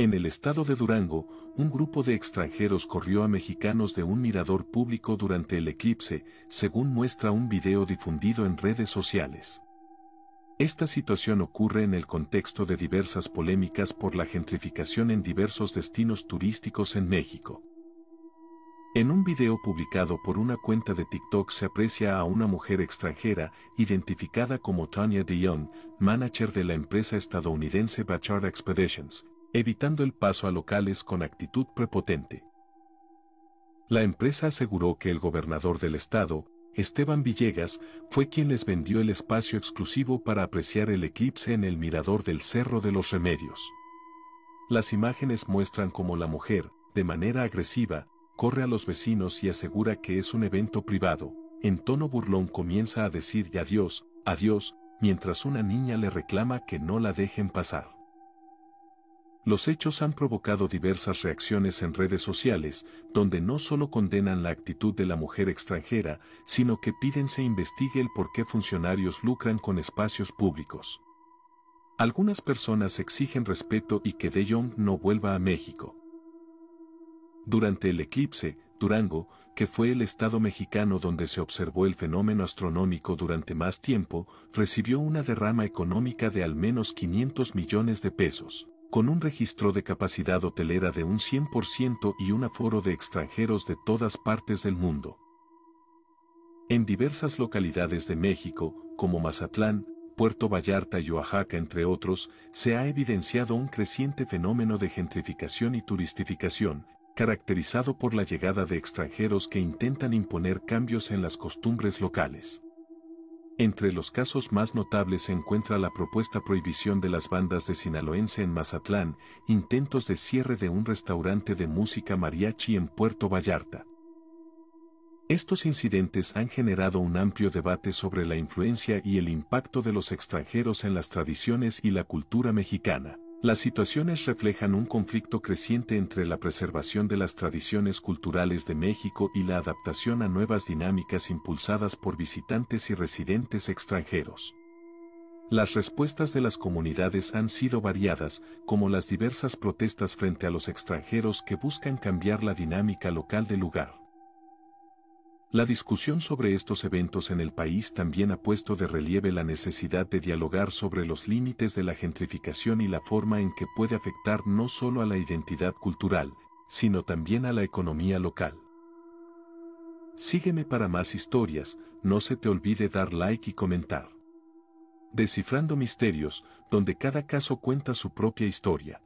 En el estado de Durango, un grupo de extranjeros corrió a mexicanos de un mirador público durante el eclipse, según muestra un video difundido en redes sociales. Esta situación ocurre en el contexto de diversas polémicas por la gentrificación en diversos destinos turísticos en México. En un video publicado por una cuenta de TikTok se aprecia a una mujer extranjera, identificada como Tanya Dion, manager de la empresa estadounidense Bachar Expeditions, evitando el paso a locales con actitud prepotente. La empresa aseguró que el gobernador del estado, Esteban Villegas, fue quien les vendió el espacio exclusivo para apreciar el eclipse en el mirador del Cerro de los Remedios. Las imágenes muestran cómo la mujer, de manera agresiva, corre a los vecinos y asegura que es un evento privado. En tono burlón comienza a decir adiós, adiós, mientras una niña le reclama que no la dejen pasar. Los hechos han provocado diversas reacciones en redes sociales, donde no solo condenan la actitud de la mujer extranjera, sino que piden se investigue el por qué funcionarios lucran con espacios públicos. Algunas personas exigen respeto y que De Jong no vuelva a México. Durante el eclipse, Durango, que fue el estado mexicano donde se observó el fenómeno astronómico durante más tiempo, recibió una derrama económica de al menos 500 millones de pesos con un registro de capacidad hotelera de un 100% y un aforo de extranjeros de todas partes del mundo. En diversas localidades de México, como Mazatlán, Puerto Vallarta y Oaxaca entre otros, se ha evidenciado un creciente fenómeno de gentrificación y turistificación, caracterizado por la llegada de extranjeros que intentan imponer cambios en las costumbres locales. Entre los casos más notables se encuentra la propuesta prohibición de las bandas de sinaloense en Mazatlán, intentos de cierre de un restaurante de música mariachi en Puerto Vallarta. Estos incidentes han generado un amplio debate sobre la influencia y el impacto de los extranjeros en las tradiciones y la cultura mexicana. Las situaciones reflejan un conflicto creciente entre la preservación de las tradiciones culturales de México y la adaptación a nuevas dinámicas impulsadas por visitantes y residentes extranjeros. Las respuestas de las comunidades han sido variadas, como las diversas protestas frente a los extranjeros que buscan cambiar la dinámica local del lugar. La discusión sobre estos eventos en el país también ha puesto de relieve la necesidad de dialogar sobre los límites de la gentrificación y la forma en que puede afectar no solo a la identidad cultural, sino también a la economía local. Sígueme para más historias, no se te olvide dar like y comentar. Descifrando Misterios, donde cada caso cuenta su propia historia.